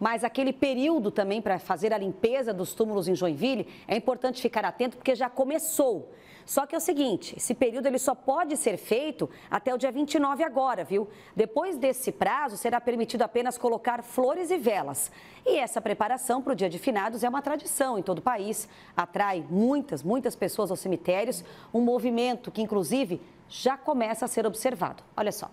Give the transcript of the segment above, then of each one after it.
mas aquele período também para fazer a limpeza dos túmulos em Joinville é importante ficar atento porque já começou. Só que é o seguinte, esse período ele só pode ser feito até o dia 29 agora, viu? Depois desse prazo, será permitido apenas colocar flores e velas. E essa preparação para o dia de finados é uma tradição em todo o país. Atrai muitas, muitas pessoas aos cemitérios, um movimento que, inclusive, já começa a ser observado. Olha só.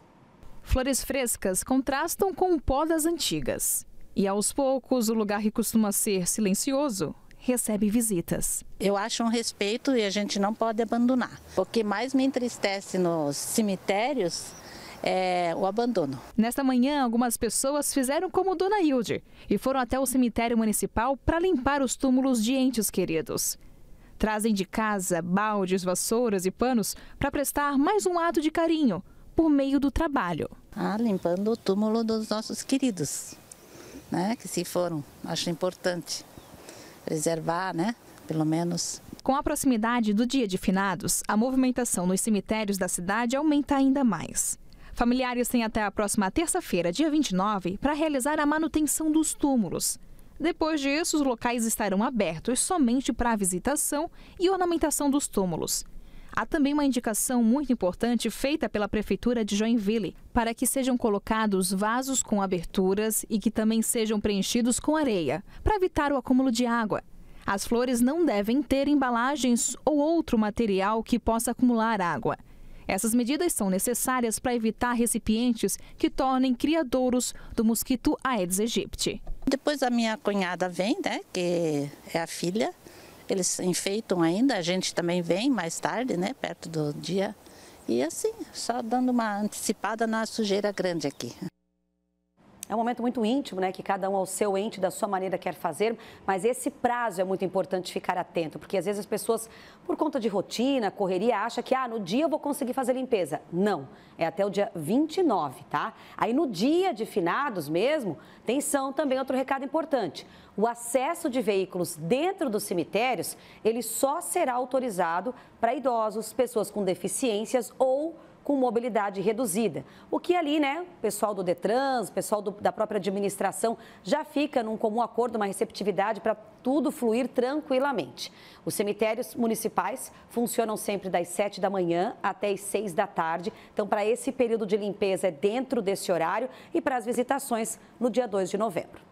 Flores frescas contrastam com o pó das antigas. E aos poucos, o lugar que costuma ser silencioso recebe visitas. Eu acho um respeito e a gente não pode abandonar. O que mais me entristece nos cemitérios é, o abandono. Nesta manhã, algumas pessoas fizeram como Dona Hilde e foram até o cemitério municipal para limpar os túmulos de entes queridos. Trazem de casa baldes, vassouras e panos para prestar mais um ato de carinho por meio do trabalho. Ah, limpando o túmulo dos nossos queridos né, que se foram. Acho importante preservar, né, pelo menos. Com a proximidade do Dia de Finados, a movimentação nos cemitérios da cidade aumenta ainda mais. Familiares têm até a próxima terça-feira, dia 29, para realizar a manutenção dos túmulos. Depois disso, os locais estarão abertos somente para a visitação e ornamentação dos túmulos. Há também uma indicação muito importante feita pela Prefeitura de Joinville para que sejam colocados vasos com aberturas e que também sejam preenchidos com areia, para evitar o acúmulo de água. As flores não devem ter embalagens ou outro material que possa acumular água. Essas medidas são necessárias para evitar recipientes que tornem criadouros do mosquito Aedes aegypti. Depois a minha cunhada vem, né, que é a filha, eles enfeitam ainda, a gente também vem mais tarde, né? Perto do dia. E assim, só dando uma antecipada na sujeira grande aqui é um momento muito íntimo, né? Que cada um ao seu ente, da sua maneira, quer fazer, mas esse prazo é muito importante ficar atento, porque às vezes as pessoas, por conta de rotina, correria, acha que ah, no dia eu vou conseguir fazer limpeza. Não, é até o dia 29, tá? Aí no dia de finados mesmo, atenção também, outro recado importante. O acesso de veículos dentro dos cemitérios, ele só será autorizado para idosos, pessoas com deficiências ou com mobilidade reduzida. O que ali, né, o pessoal do Detran, o pessoal do, da própria administração já fica num comum acordo, uma receptividade para tudo fluir tranquilamente. Os cemitérios municipais funcionam sempre das 7 da manhã até as 6 da tarde. Então, para esse período de limpeza é dentro desse horário e para as visitações no dia 2 de novembro.